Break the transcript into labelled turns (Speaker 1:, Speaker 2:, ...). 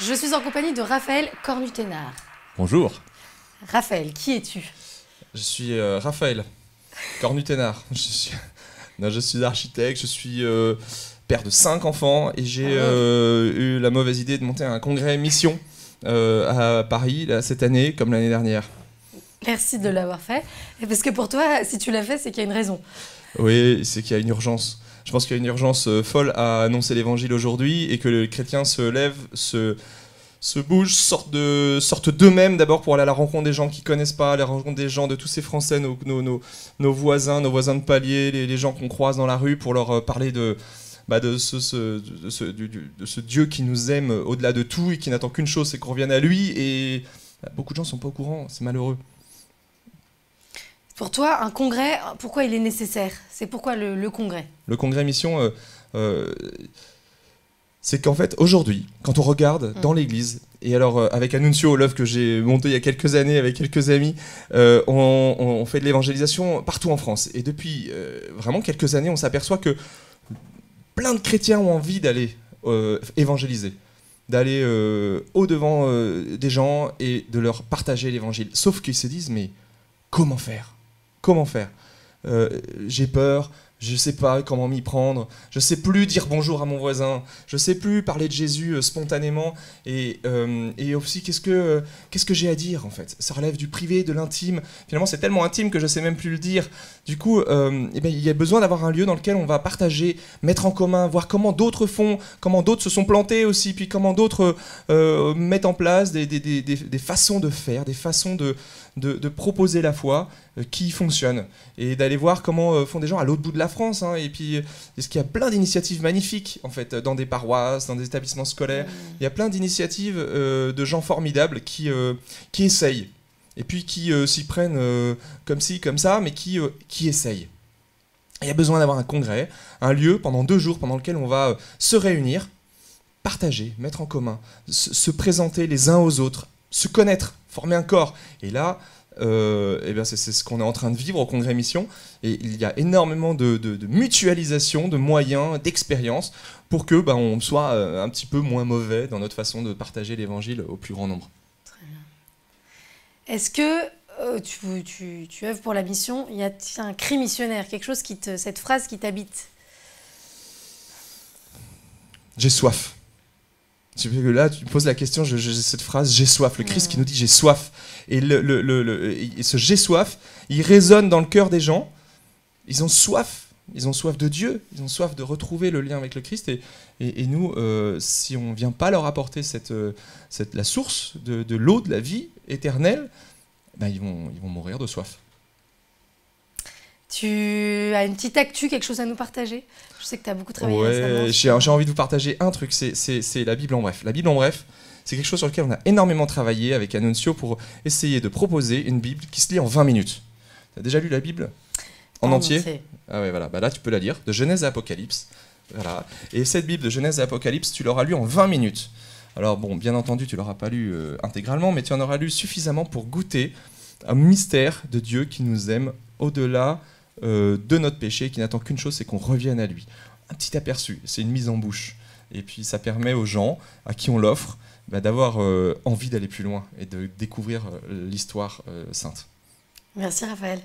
Speaker 1: Je suis en compagnie de Raphaël Cornuténard. Bonjour. Raphaël, qui es-tu
Speaker 2: Je suis euh, Raphaël Cornuténard. je suis, je suis architecte, je suis euh, père de cinq enfants et j'ai ah. euh, eu la mauvaise idée de monter un congrès mission à Paris cette année comme l'année dernière.
Speaker 1: Merci de l'avoir fait. Parce que pour toi, si tu l'as fait, c'est qu'il y a une raison.
Speaker 2: Oui, c'est qu'il y a une urgence. Je pense qu'il y a une urgence euh, folle à annoncer l'évangile aujourd'hui et que les chrétiens se lèvent, se, bougent, sortent, de, sortent d'eux-mêmes d'abord pour aller à la rencontre des gens qui connaissent pas, à la rencontre des gens, de tous ces Français, nos, voisins, nos voisins de palier, les, gens qu'on croise dans la rue pour leur euh, parler de, bah, de, ce, ce, Dieu qui nous aime au-delà de tout et qui n'attend qu'une chose, c'est qu'on revienne à lui. Et bah, beaucoup de gens sont pas au courant, c'est malheureux.
Speaker 1: Pour toi, un congrès, pourquoi il est nécessaire C'est pourquoi le, congrès
Speaker 2: Le congrès mission, euh, euh, c'est qu'en fait, aujourd'hui, quand on regarde mm. dans l'Église, et alors euh, avec Annuncio Love que j'ai monté il y a quelques années avec quelques amis, on, fait de l'évangélisation partout en France. Et depuis vraiment quelques années, on s'aperçoit que plein de chrétiens ont envie d'aller évangéliser d'aller au-devant des gens et de leur partager l'évangile. Sauf qu'ils se disent, mais comment faire Comment faire euh, J'ai peur, je sais pas comment m'y prendre, je sais plus dire bonjour à mon voisin, je sais plus parler de Jésus euh, spontanément, euh, et, aussi qu'est-ce que, euh, qu'est-ce que j'ai à dire en fait Ça relève du privé, de l'intime, finalement c'est tellement intime que je sais même plus le dire. Du coup, eh ben, il y a besoin d'avoir un lieu dans lequel on va partager, mettre en commun, voir comment d'autres font, comment d'autres se sont plantés aussi, puis comment d'autres mettent en place des, des, des, des, façons de faire, des façons de, de, de proposer la foi qui fonctionnent, et d'aller voir comment font des gens à l'autre bout de la France. Hein, et puis, est-ce qu'il y a plein d'initiatives magnifiques, en fait, dans des paroisses, dans des établissements scolaires. Mmh. Il y a plein d'initiatives euh, de gens formidables qui, euh, qui essayent. Et puis qui euh, s'y prennent comme ci, comme ça, mais qui, qui essayent. Il y a besoin d'avoir un congrès, un lieu pendant deux jours pendant lequel on va se réunir, partager, mettre en commun, se présenter les uns aux autres, se connaître, former un corps. Et là, euh, eh bien c'est ce qu'on est en train de vivre au Congrès Mission. Et il y a énormément de, mutualisation, de moyens, d'expérience pour que bah, on soit euh, un petit peu moins mauvais dans notre façon de partager l'Évangile au plus grand nombre. Très
Speaker 1: bien. Est-ce que euh, tu, tu, tu, œuvres pour la mission il Y a un cri missionnaire Quelque chose qui te, cette phrase qui t'habite
Speaker 2: J'ai soif. Tu là, tu poses la question, j'ai cette phrase, j'ai soif, le Christ qui nous dit j'ai soif. Et le, le, le, ce j'ai soif, il résonne dans le cœur des gens. Ils ont soif, ils ont soif de Dieu, ils ont soif de retrouver le lien avec le Christ. Et, et, nous, euh, si on ne vient pas leur apporter cette, euh, cette, la source de, de l'eau de la vie éternelle, ben ils, vont, ils vont mourir de soif.
Speaker 1: Tu as une petite actu, quelque chose à nous partager Je sais que tu as beaucoup travaillé ouais, J'ai
Speaker 2: envie de vous partager un truc, c'est la Bible en bref. La Bible en bref, c'est quelque chose sur lequel on a énormément travaillé avec Annuncio pour essayer de proposer une Bible qui se lit en 20 minutes. Tu as déjà lu la Bible en, entier Ah ouais, voilà. Bah là, tu peux la lire, de Genèse à Apocalypse. Voilà. Et cette Bible de Genèse à Apocalypse, tu l'auras lue en 20 minutes. Alors bon, bien entendu, tu l'auras pas lu euh, intégralement, mais tu en auras lu suffisamment pour goûter un mystère de Dieu qui nous aime au-delà euh, de notre péché, qui n'attend qu'une chose, c'est qu'on revienne à lui. Un petit aperçu, c'est une mise en bouche. Et puis ça permet aux gens à qui on l'offre bah, d'avoir euh, envie d'aller plus loin et de découvrir euh, l'histoire sainte.
Speaker 1: Merci Raphaël.